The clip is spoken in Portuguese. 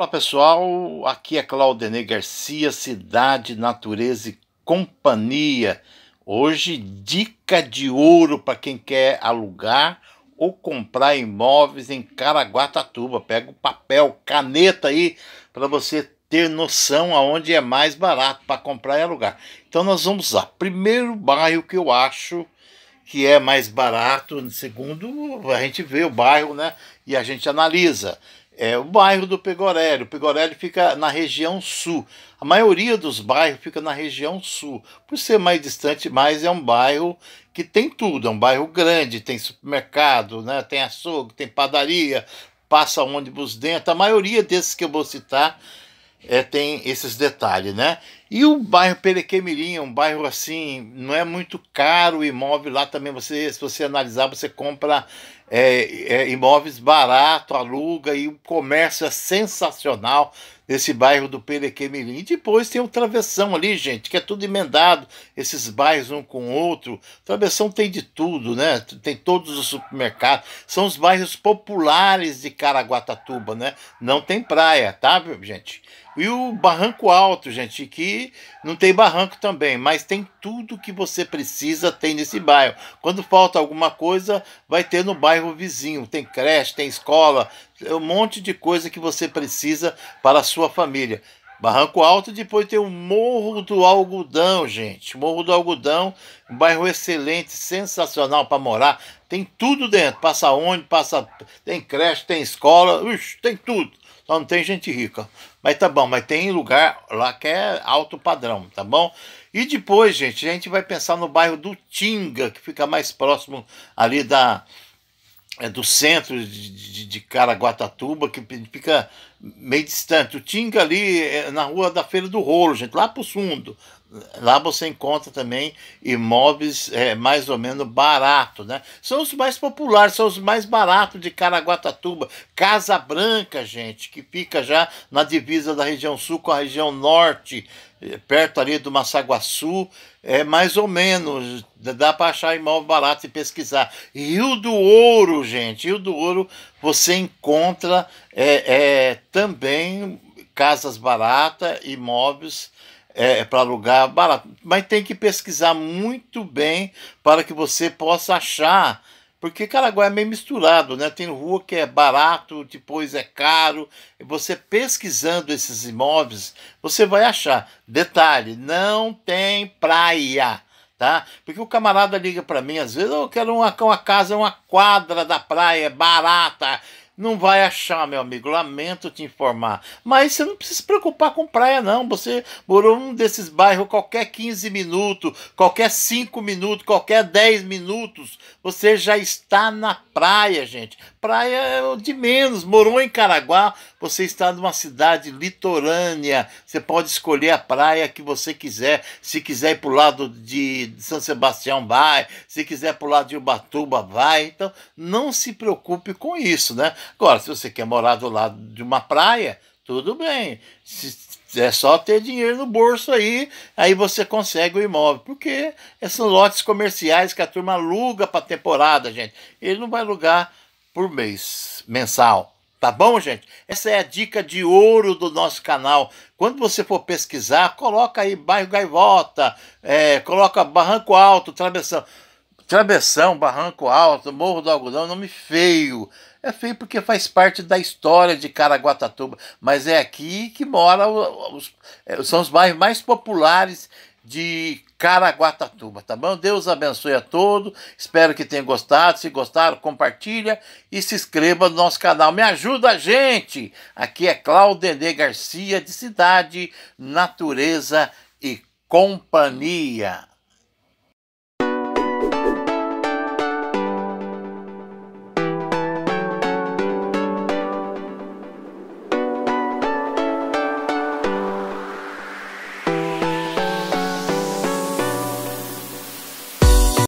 Olá pessoal, aqui é Claudenê Garcia, Cidade, Natureza e Companhia. Hoje, dica de ouro para quem quer alugar ou comprar imóveis em Caraguatatuba. Pega o papel, caneta aí para você ter noção aonde é mais barato para comprar e alugar. Então nós vamos lá. Primeiro bairro que eu acho que é mais barato, segundo a gente vê o bairro, né? E a gente analisa é o bairro do Pegorelli. O Pegorelli fica na região sul. A maioria dos bairros fica na região sul. Por ser mais distante, mais é um bairro que tem tudo. É um bairro grande, tem supermercado, né? tem açougue, tem padaria, passa ônibus dentro. A maioria desses que eu vou citar é, tem esses detalhes, né? E o bairro Perequemirim é um bairro assim, não é muito caro o imóvel lá também. Você, se você analisar, você compra é, é, imóveis barato, aluga e o comércio é sensacional nesse bairro do Perequemirim. E depois tem o Travessão ali, gente, que é tudo emendado, esses bairros um com o outro. O Travessão tem de tudo, né? Tem todos os supermercados. São os bairros populares de Caraguatatuba, né? Não tem praia, tá, gente? E o Barranco Alto, gente, que não tem barranco também, mas tem tudo que você precisa, tem nesse bairro. Quando falta alguma coisa, vai ter no bairro vizinho. Tem creche, tem escola, é um monte de coisa que você precisa para a sua família. Barranco Alto, depois tem o Morro do Algodão, gente. Morro do Algodão, um bairro excelente, sensacional para morar. Tem tudo dentro, passa onde, passa, tem creche, tem escola, Ux, tem tudo. Só não tem gente rica. Mas tá bom, mas tem lugar lá que é alto padrão, tá bom? E depois, gente, a gente vai pensar no bairro do Tinga, que fica mais próximo ali da é do centro de, de, de Caraguatatuba, que fica meio distante. O Tinga ali é na rua da Feira do Rolo, gente, lá para o fundo. Lá você encontra também imóveis é, mais ou menos baratos, né? São os mais populares, são os mais baratos de Caraguatatuba. Casa Branca, gente, que fica já na divisa da região sul com a região norte é, perto ali do Massaguaçu, é mais ou menos, dá para achar imóvel barato e pesquisar. Rio do Ouro, gente, Rio do Ouro você encontra é, é também casas baratas, imóveis é, é para alugar barato, mas tem que pesquisar muito bem para que você possa achar porque Caraguá é meio misturado, né? Tem rua que é barato, depois é caro. E você pesquisando esses imóveis, você vai achar. Detalhe, não tem praia, tá? Porque o camarada liga para mim às vezes, eu quero uma, uma casa, uma quadra da praia, barata. Não vai achar, meu amigo. Lamento te informar. Mas você não precisa se preocupar com praia, não. Você morou num desses bairros, qualquer 15 minutos, qualquer 5 minutos, qualquer 10 minutos, você já está na praia, gente. Praia é de menos. Morou em Caraguá, você está numa cidade litorânea, você pode escolher a praia que você quiser. Se quiser ir para o lado de São Sebastião, vai. Se quiser para o lado de Ubatuba, vai. Então, não se preocupe com isso, né? Agora, se você quer morar do lado de uma praia, tudo bem. é só ter dinheiro no bolso aí, aí você consegue o imóvel. Porque são lotes comerciais que a turma aluga para temporada, gente. Ele não vai alugar por mês, mensal. Tá bom, gente? Essa é a dica de ouro do nosso canal. Quando você for pesquisar, coloca aí bairro Gaivota, é, coloca Barranco Alto, Travessão. Travessão, Barranco Alto, Morro do Algodão, é nome feio. É feio porque faz parte da história de Caraguatatuba, mas é aqui que mora os, é, são os bairros mais populares de Caraguatatuba, tá bom? Deus abençoe a todos. Espero que tenham gostado. Se gostaram, compartilha e se inscreva no nosso canal. Me ajuda a gente. Aqui é Claudenê Garcia de Cidade, Natureza e Companhia.